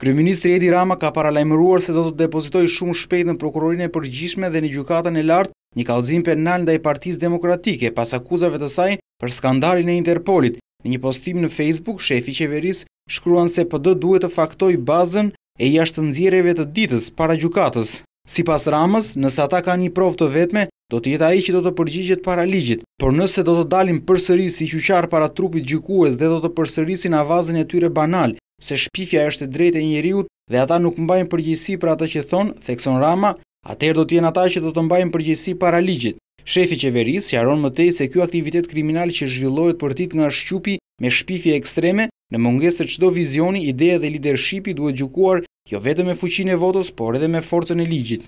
Kryeministri Edi Rama ka paralajmëruar se do të depozitoj shumë shpejt në prokurorin e përgjishme dhe në gjukatën e lartë një kalzim penal nda i partiz demokratike pas akuzave të saj për skandalin e Interpolit. Në një postim në Facebook, shefi qeveris shkruan se pëdë duhet të faktoj bazën e jashtë të të ditës para gjukatës. Si pas Ramës, nësa ta ka një prov të vetme, do të jetë aji që do të përgjigjet para ligjit, por nëse do të dalim përsëris si qyqar para trupit gjukues dhe do të përsërisin avazën e tyre banal, se shpifja është e drejtë e njeriut dhe ata nuk mbajnë përgjegjësi për atë që thon, thekson Rama, atëherë do të jenë ata që do të mbajnë përgjegjësi para ligjit. Shefi i qeverisë sqaron më tej se kjo aktivitet kriminal që zhvillohet për tit nga shqupi me shpifje ekstreme në mungesë të çdo vizioni, ideja dhe lidershipi duhet gjykuar jo vetëm me fuqinë e votës, por edhe me forcën e ligjit.